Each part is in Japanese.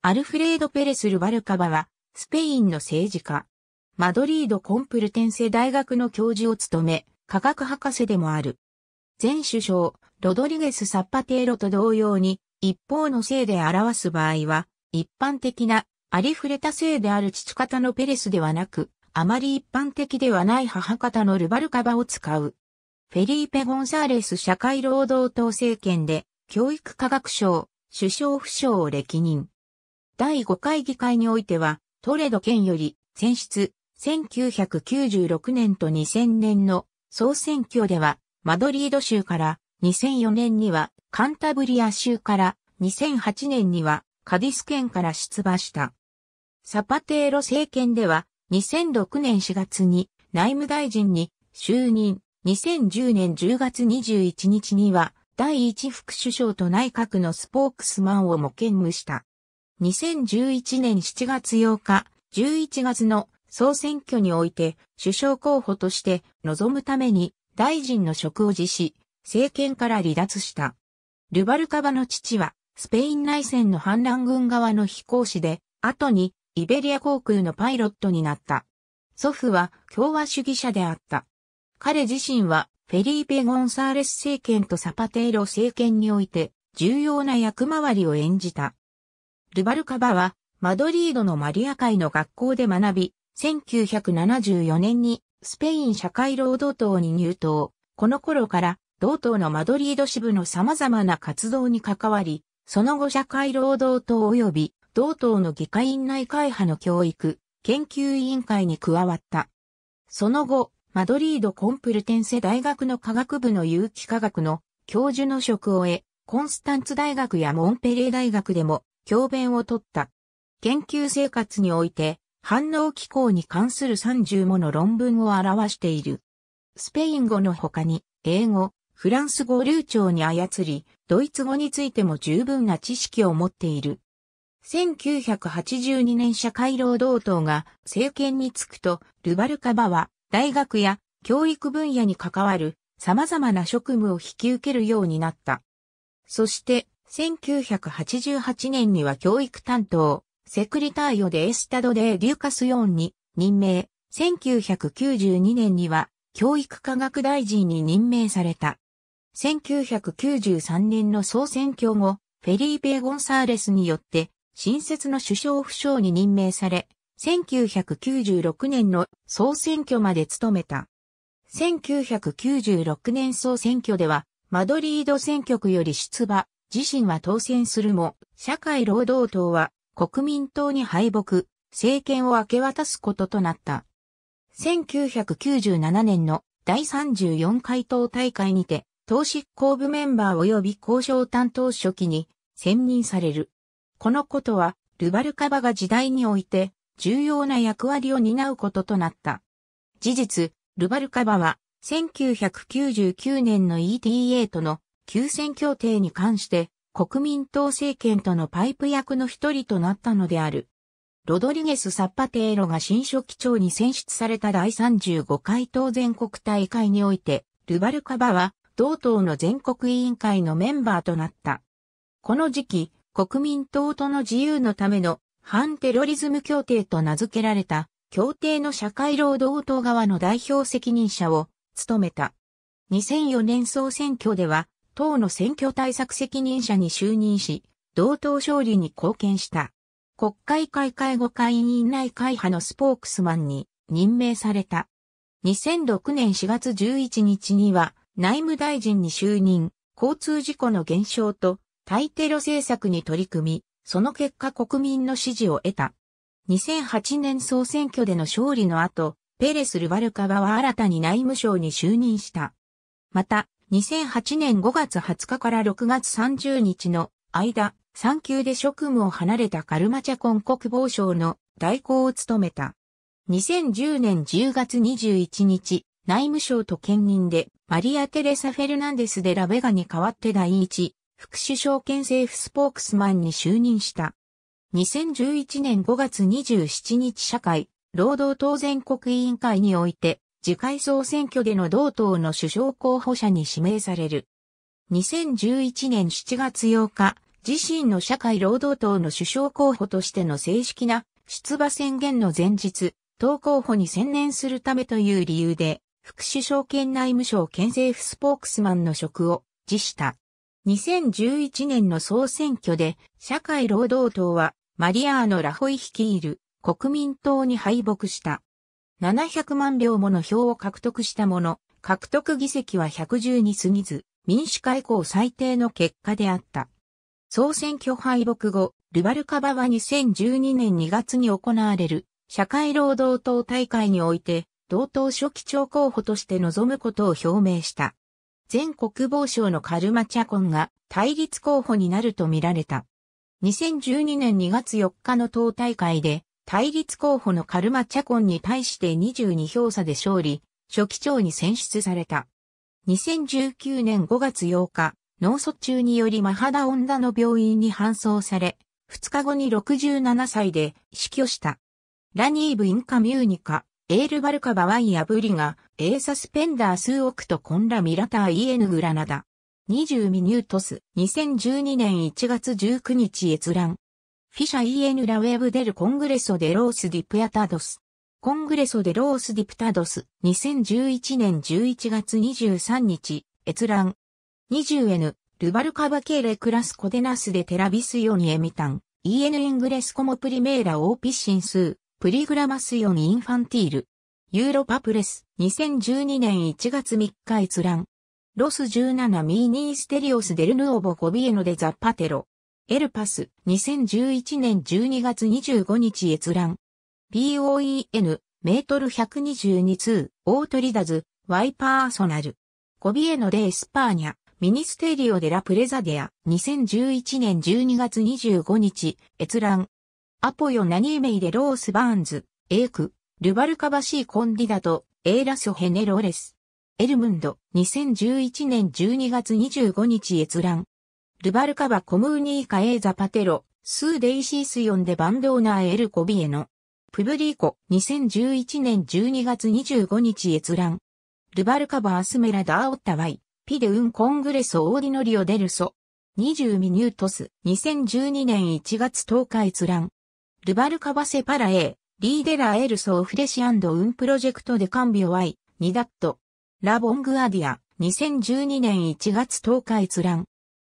アルフレード・ペレス・ルバルカバは、スペインの政治家。マドリード・コンプルテンセ大学の教授を務め、科学博士でもある。前首相、ロドリゲス・サッパテーロと同様に、一方の性で表す場合は、一般的な、ありふれた性である父方のペレスではなく、あまり一般的ではない母方のルバルカバを使う。フェリーペ・ゴンサーレス社会労働党政権で、教育科学省、首相府省を歴任。第5回議会においては、トレド県より、選出、1996年と2000年の総選挙では、マドリード州から、2004年には、カンタブリア州から、2008年には、カディス県から出馬した。サパテーロ政権では、2006年4月に内務大臣に就任、2010年10月21日には、第一副首相と内閣のスポークスマンをも兼務した。2011年7月8日、11月の総選挙において首相候補として臨むために大臣の職を辞し、政権から離脱した。ルバルカバの父はスペイン内戦の反乱軍側の飛行士で、後にイベリア航空のパイロットになった。祖父は共和主義者であった。彼自身はフェリーペ・ゴンサーレス政権とサパテイロ政権において重要な役回りを演じた。ルバルカバは、マドリードのマリア会の学校で学び、1974年にスペイン社会労働党に入党。この頃から、同党のマドリード支部の様々な活動に関わり、その後社会労働党及び同党の議会院内会派の教育、研究委員会に加わった。その後、マドリードコンプルテンセ大学の科学部の有機科学の教授の職を得、コンスタンツ大学やモンペレー大学でも教鞭を取った。研究生活において、反応機構に関する30もの論文を表している。スペイン語の他に、英語、フランス語を流暢に操り、ドイツ語についても十分な知識を持っている。1982年社会労働党が政権に就くと、ルバルカバは大学や教育分野に関わる様々な職務を引き受けるようになった。そして1988年には教育担当、セクリターヨでエスタドでデューカスヨンに任命、1992年には教育科学大臣に任命された。1993年の総選挙後、フェリーベ・ゴンサーレスによって新設の首相府省に任命され、1996年の総選挙まで務めた。1996年総選挙では、マドリード選挙区より出馬、自身は当選するも、社会労働党は国民党に敗北、政権を明け渡すこととなった。1997年の第34回党大会にて、党執行部メンバー及び交渉担当書記に選任される。このことは、ルバルカバが時代において重要な役割を担うこととなった。事実、ルバルカバは1999年の ETA との休戦協定に関して国民党政権とのパイプ役の一人となったのである。ロドリゲス・サッパテーロが新書記長に選出された第35回党全国大会において、ルバルカバは同党の全国委員会のメンバーとなった。この時期、国民党との自由のための反テロリズム協定と名付けられた協定の社会労働党側の代表責任者を務めた。2004年総選挙では党の選挙対策責任者に就任し、同党勝利に貢献した。国会開会後会員内会派のスポークスマンに任命された。2006年4月11日には内務大臣に就任、交通事故の減少と対テロ政策に取り組み、その結果国民の支持を得た。2008年総選挙での勝利の後、ペレス・ルバルカバは新たに内務省に就任した。また、2008年5月20日から6月30日の間、産休で職務を離れたカルマチャコン国防省の代行を務めた。2010年10月21日、内務省と兼任で、マリア・テレサ・フェルナンデス・デ・ラベガに代わって第一、副首相兼政府スポークスマンに就任した。2011年5月27日社会、労働当然国委員会において、次回総選挙での同党の首相候補者に指名される。2011年7月8日、自身の社会労働党の首相候補としての正式な出馬宣言の前日、党候補に専念するためという理由で、副首相兼内務省県政府スポークスマンの職を辞した。2011年の総選挙で、社会労働党は、マリアーノ・ラホイ率いる国民党に敗北した。700万票もの票を獲得したもの、獲得議席は110に過ぎず、民主化以降最低の結果であった。総選挙敗北後、ルバルカバは2012年2月に行われる社会労働党大会において、同党初期長候補として臨むことを表明した。前国防省のカルマチャコンが対立候補になるとみられた。2012年2月4日の党大会で対立候補のカルマチャコンに対して22票差で勝利、初期長に選出された。2019年5月8日、脳卒中によりマハダオンダの病院に搬送され、2日後に67歳で死去した。ラニーブ・インカ・ミューニカ、エール・バルカ・バワイア・ブリガ、エーサ・スペンダー・数億とコンラ・ミラター・イエヌ・グラナダ。20ミニュートス、2012年1月19日閲覧。フィシャイエヌラウェブデルコングレソデロースディプヤタドス。コングレソデロースディプタドス。2011年11月23日、閲覧。20N、ルバルカバケーレクラスコデナスデテラビスヨニエミタン。イエヌイングレスコモプリメーラオーピッシンスプリグラマスヨニインファンティール。ユーロパプレス。2012年1月3日閲覧。ロス17ミーニーステリオスデルヌオボコビエノデザッパテロ。エルパス、2011年12月25日閲覧。p o e n メートル122通、オートリダズ、ワイパーソナル。コビエノデ・エスパーニャ、ミニステリオ・デ・ラ・プレザデア、2011年12月25日、閲覧。アポヨ・ナニーメイ・デ・ロース・バーンズ、エーク、ルバルカバシー・コンディダと、エーラス・ヘネロレス。エルムンド、2011年12月25日閲覧。ルバルカバコムーニーカエーザパテロ、スーデイシースヨンでバンドーナーエルコビエノ。プブリーコ、2011年12月25日閲覧。ルバルカバアスメラダーオッタワイ、ピデウンコングレソオーディノリオデルソ。20ミニュートス、2012年1月10日閲覧。ルバルカバセパラエー、リーデラエルソオフレシアンドウンプロジェクトデカンビオワイ、ニダット。ラボングアディア、2012年1月10日閲覧。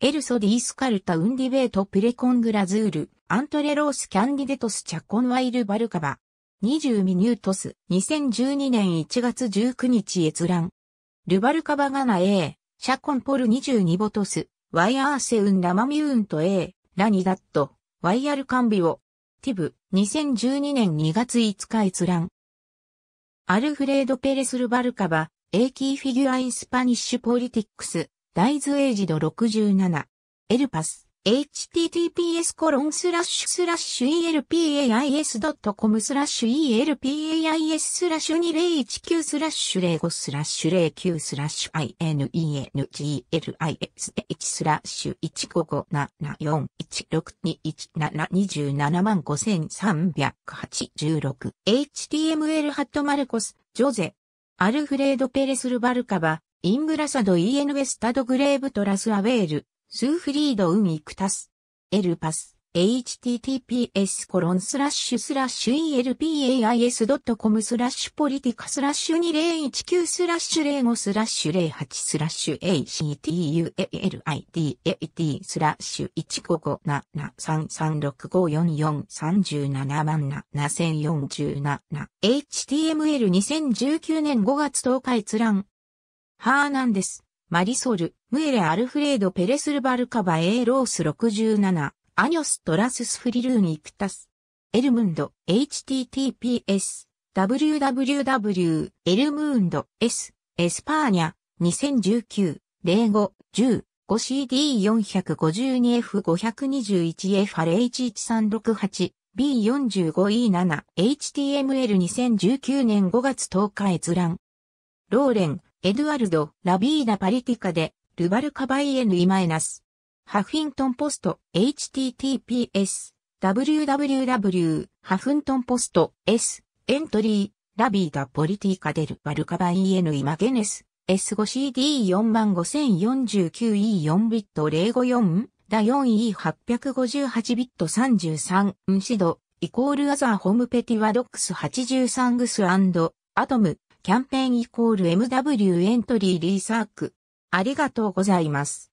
エルソディスカルタウンディベートプレコングラズール、アントレロースキャンディデトスチャコンワイルバルカバ。20ミニュートス、2012年1月19日閲覧。ルバルカバガナ A、シャコンポル22ボトス、ワイアーセウンラマミューント A、ラニダット、ワイヤルカンビオ、ティブ、2012年2月5日閲覧。アルフレード・ペレス・ルバルカバ、エーキー・フィギュア・イン・スパニッシュ・ポリティックス、イズエイジド67。エルパス。https コロンスラッシュスラッシュ elpais.com スラッシュ elpais スラッシュ2019スラッシュ05スラッシュ09スラッシュ inenglish スラッシュ15574162127万5386 html ハットマルコス、ジョゼ、アルフレード・ペレスル・バルカバ、イングラサドイエヌウスタドグレーブトラスアウェール、スーフリードウミクタス、エルパス、https コロンスラッシュスラッシュ elpais.com スラッシュポリティカスラッシュ2019スラッシュ05スラッシュ08スラッシュ a c t u a l i t スラッシュ1557336544377万7047 html2019 年5月10日閲覧ハーナンデス、マリソル、ムエレ・アルフレード・ペレスル・バルカバ・エーロース67、アニョス・トラスス・フリルーニ・クタス。エルムンド、https、www、エルムンド、s、エスパーニャ、2019、05、10、5CD452F521F0H1368、B45E7、HTML2019 年5月10日閲覧。ローレン、エドゥアルド・ラビーダ・パリティカで、ルバルカバイエヌ・イマエナス。ハフィントンポスト、https、www、ハフントンポスト、s、エントリー、ラビーダ・ポリティカデル・バルカバイエヌ・イマゲネス、S5CD45049E4 ビット054、第 4E858 ビット33、ンシド、イコールアザーホームペティワドックス83グスアトム、キャンペーンイコール MW エントリーリーサーク。ありがとうございます。